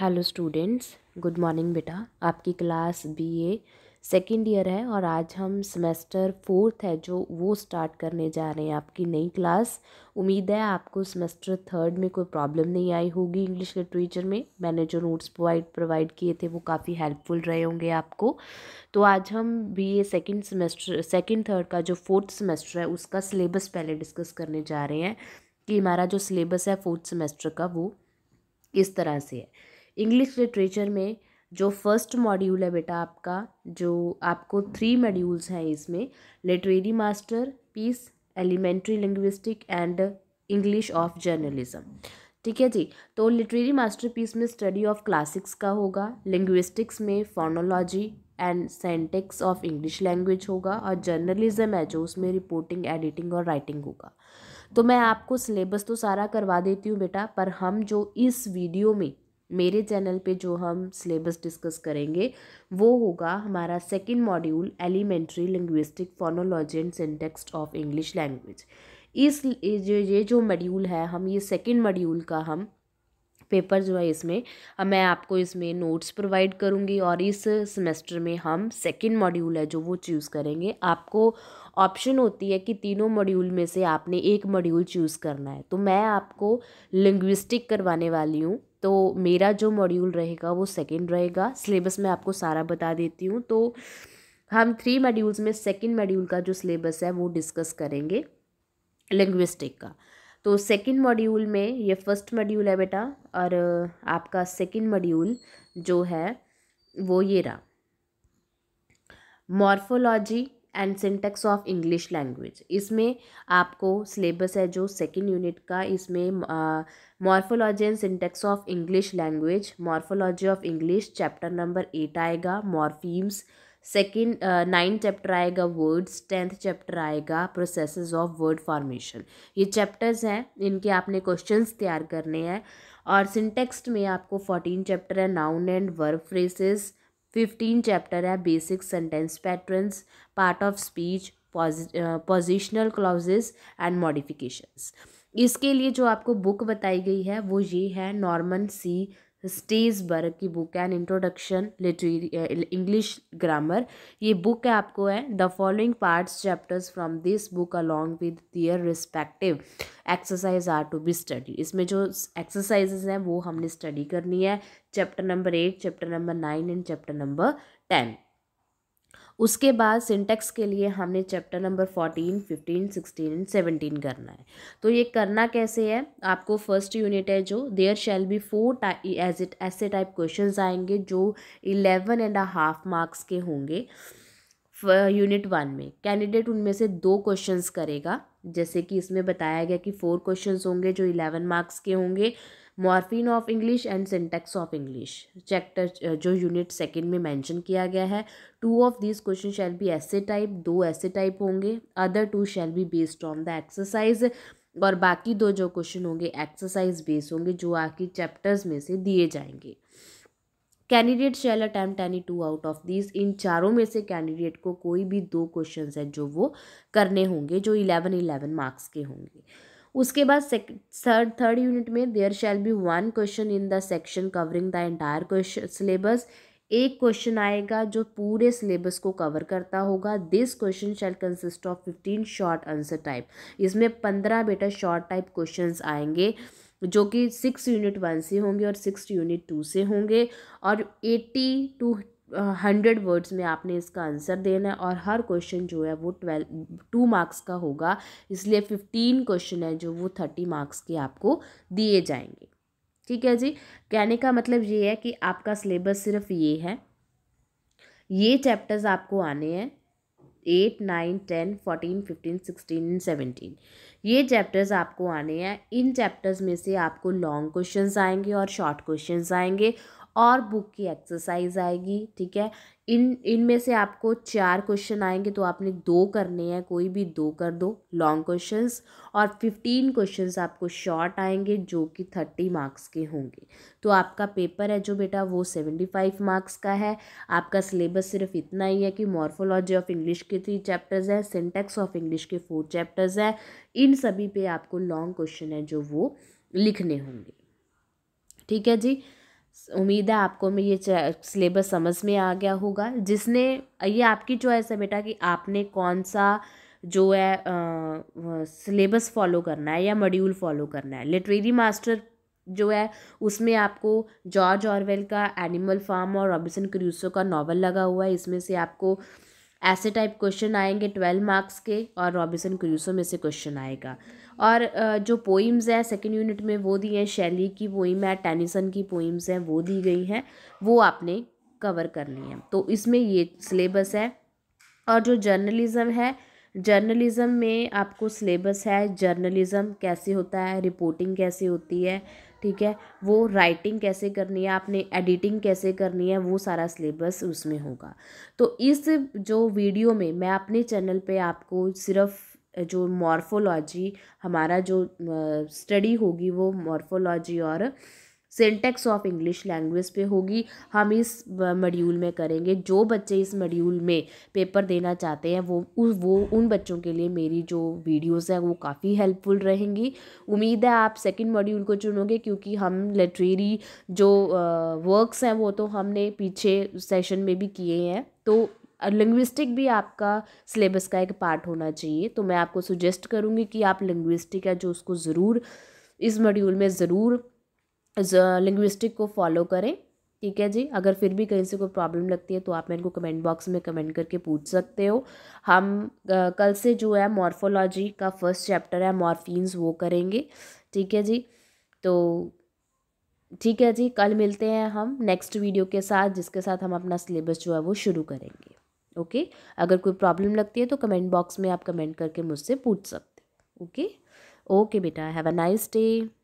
hello students good morning बेटा आपकी class B A second year है और आज हम सेमेस्टर फोर्थ है जो वो स्टार्ट करने जा रहे हैं आपकी नई क्लास उम्मीद है आपको सेमेस्टर थर्ड में कोई प्रॉब्लम नहीं आई होगी इंग्लिश लिटरेचर में मैंने जो नोट्स प्रोवाइड प्रोवाइड किए थे वो काफ़ी हेल्पफुल रहे होंगे आपको तो आज हम B A second semester second third का जो फोर्थ सेमेस्टर है उसका सिलेबस पहले डिस्कस करने जा रहे हैं कि हमारा जो सिलेबस है फोर्थ सेमेस्टर का वो किस तरह से है इंग्लिश लिटरेचर में जो फर्स्ट मॉड्यूल है बेटा आपका जो आपको थ्री मॉड्यूल्स हैं इसमें literary masterpiece elementary linguistic and English of journalism ठीक है जी तो लिटरेरी मास्टरपीस में स्टडी ऑफ क्लासिक्स का होगा लिंग्विस्टिक्स में phonology and syntax of English language होगा और जर्नलिज्म है जो उसमें रिपोर्टिंग एडिटिंग और राइटिंग होगा तो मैं आपको सिलेबस तो सारा करवा देती हूँ बेटा पर हम जो इस वीडियो में मेरे चैनल पे जो हम सिलेबस डिस्कस करेंगे वो होगा हमारा second module elementary linguistic phonology and syntax of English language इस ये जो मॉड्यूल है हम ये सेकेंड मॉड्यूल का हम पेपर जो है इसमें मैं आपको इसमें नोट्स प्रोवाइड करूँगी और इस सेमेस्टर में हम सेकेंड मॉड्यूल है जो वो चूज़ करेंगे आपको ऑप्शन होती है कि तीनों मॉड्यूल में से आपने एक मॉड्यूल चूज़ करना है तो मैं आपको लिंग्विस्टिक करवाने वाली हूँ तो मेरा जो मॉड्यूल रहेगा वो सेकेंड रहेगा सिलेबस मैं आपको सारा बता देती हूँ तो हम थ्री मॉड्यूल्स में सेकेंड मॉड्यूल का जो सिलेबस है वो डिस्कस करेंगे लिंग्विस्टिक का तो सेकेंड मॉड्यूल में ये फर्स्ट मॉड्यूल है बेटा और आपका सेकेंड मॉड्यूल जो है वो ये रहा morphology and syntax of English language इसमें आपको सिलेबस है जो सेकेंड यूनिट का इसमें morphology and syntax of English language morphology of English chapter number eight आएगा मॉर्फीम्स सेकेंड नाइन्थ चैप्टर आएगा वर्ड्स टेंथ चैप्टर आएगा प्रोसेस ऑफ वर्ड फॉर्मेशन ये चैप्टर्स हैं इनके आपने क्वेश्चन तैयार करने हैं और सिंटेक्सट में आपको फोर्टीन चैप्टर है noun and verb phrases fifteen chapter है basic sentence patterns part of speech positional clauses and modifications इसके लिए जो आपको बुक बताई गई है वो ये है नॉर्मन सी स्टेजबर्ग की बुक है an introduction literary English grammar ये बुक है आपको है the following parts chapters from this book along with their respective exercise are to be study इसमें जो एक्सरसाइजेज हैं वो हमने स्टडी करनी है chapter number eight chapter number nine and chapter number ten उसके बाद सिंटेक्स के लिए हमने chapter number fourteen fifteen sixteen and seventeen करना है तो ये करना कैसे है आपको फर्स्ट यूनिट है जो there shall be four as it ऐसे टाइप क्वेश्चन आएंगे जो इलेवन एंड हाफ मार्क्स के होंगे यूनिट वन में कैंडिडेट उनमें से दो क्वेश्चंस करेगा जैसे कि इसमें बताया गया कि फोर क्वेश्चंस होंगे जो इलेवन मार्क्स के होंगे मॉर्फिन of English and syntax of English chapter जो यूनिट सेकेंड में मैंशन किया गया है two of this question shall be ऐसे टाइप दो ऐसे टाइप होंगे other two shall be based on the exercise और बाकी दो जो क्वेश्चन होंगे एक्सरसाइज बेस होंगे जो आपके चैप्टर्स में से दिए जाएंगे candidate shall attempt any two out of this इन चारों में से कैंडिडेट को कोई भी दो क्वेश्चंस हैं जो वो करने होंगे जो इलेवन इलेवन मार्क्स के होंगे उसके बाद थर्ड थर्ड यूनिट में there shall be one question in the section covering the entire question syllabus एक क्वेश्चन आएगा जो पूरे सिलेबस को कवर करता होगा this question shall consist of fifteen short answer type इसमें पंद्रह बेटा शॉर्ट टाइप क्वेश्चन आएंगे जो कि सिक्स यूनिट वन से होंगे और सिक्स यूनिट टू से होंगे और एट्टी टू हंड्रेड वर्ड्स में आपने इसका आंसर देना है और हर क्वेश्चन जो है वो ट्वेल्व टू मार्क्स का होगा इसलिए फिफ्टीन क्वेश्चन है जो वो थर्टी मार्क्स के आपको दिए जाएंगे ठीक है जी कहने का मतलब ये है कि आपका सिलेबस सिर्फ ये है ये चैप्टर्स आपको आने हैं eight nine ten fourteen fifteen sixteen seventeen ये चैप्टर्स आपको आने हैं इन चैप्टर्स में से आपको लॉन्ग क्वेश्चंस आएंगे और शॉर्ट क्वेश्चंस आएंगे और बुक की एक्सरसाइज आएगी ठीक है इन इनमें से आपको चार क्वेश्चन आएंगे तो आपने दो करने हैं कोई भी दो कर दो लॉन्ग क्वेश्चंस और फिफ्टीन क्वेश्चंस आपको शॉर्ट आएंगे जो कि थर्टी मार्क्स के होंगे तो आपका पेपर है जो बेटा वो सेवेंटी फाइव मार्क्स का है आपका सिलेबस सिर्फ इतना ही है कि मॉर्फोलॉजी ऑफ इंग्लिश के थ्री चैप्टर्स हैं सिंटेक्स ऑफ इंग्लिश के फोर चैप्टर्स हैं इन सभी पे आपको लॉन्ग क्वेश्चन है जो वो लिखने होंगे ठीक है जी उम्मीद है आपको मैं ये सिलेबस समझ में आ गया होगा जिसने ये आपकी चॉइस है बेटा कि आपने कौन सा जो है सिलेबस फॉलो करना है या मॉड्यूल फॉलो करना है लिटरेरी मास्टर जो है उसमें आपको जॉर्ज ऑरवेल का एनिमल फार्म और रॉबिसन क्रूसो का नावल लगा हुआ है इसमें से आपको ऐसे टाइप क्वेश्चन आएंगे ट्वेल्व मार्क्स के और रॉबिसन क्रूसो में से क्वेश्चन आएगा और जो पोइम्स हैं सेकेंड यूनिट में वो दी हैं शैली की पोइम है टेनिसन की पोइम्स हैं वो दी गई हैं वो आपने कवर करनी है तो इसमें ये सिलेबस है और जो जर्नलिज़म है जर्नलिज़म में आपको सिलेबस है जर्नलिज़म कैसे होता है रिपोर्टिंग कैसे होती है ठीक है वो राइटिंग कैसे करनी है आपने एडिटिंग कैसे करनी है वो सारा सिलेबस उसमें होगा तो इस जो वीडियो में मैं अपने चैनल पे आपको सिर्फ जो मॉर्फोलॉजी हमारा जो स्टडी होगी वो मॉर्फोलॉजी और सिंटेक्स ऑफ इंग्लिश लैंग्वेज पे होगी हम इस मॉड्यूल में करेंगे जो बच्चे इस मॉड्यूल में पेपर देना चाहते हैं वो वो उन बच्चों के लिए मेरी जो वीडियोस हैं वो काफ़ी हेल्पफुल रहेंगी उम्मीद है आप सेकंड मॉड्यूल को चुनोगे क्योंकि हम लिटरेरी जो वर्क्स हैं वो तो हमने पीछे सेशन में भी किए हैं तो और लिंग्विस्टिक भी आपका सिलेबस का एक पार्ट होना चाहिए तो मैं आपको सुजेस्ट करूँगी कि आप लिंग्विस्टिक है जो उसको ज़रूर इस मॉड्यूल में ज़रूर लिंग्विस्टिक को फॉलो करें ठीक है जी अगर फिर भी कहीं से कोई प्रॉब्लम लगती है तो आप मेरे को कमेंट बॉक्स में कमेंट करके पूछ सकते हो हम आ, कल से जो है मॉर्फोलॉजी का फर्स्ट चैप्टर है मॉर्फीन्स वो करेंगे ठीक है जी तो ठीक है जी कल मिलते हैं हम नेक्स्ट वीडियो के साथ जिसके साथ हम अपना सिलेबस जो है वो शुरू करेंगे ओके अगर कोई प्रॉब्लम लगती है तो कमेंट बॉक्स में आप कमेंट करके मुझसे पूछ सकते ओके ओके बेटा हैव अ नाइस डे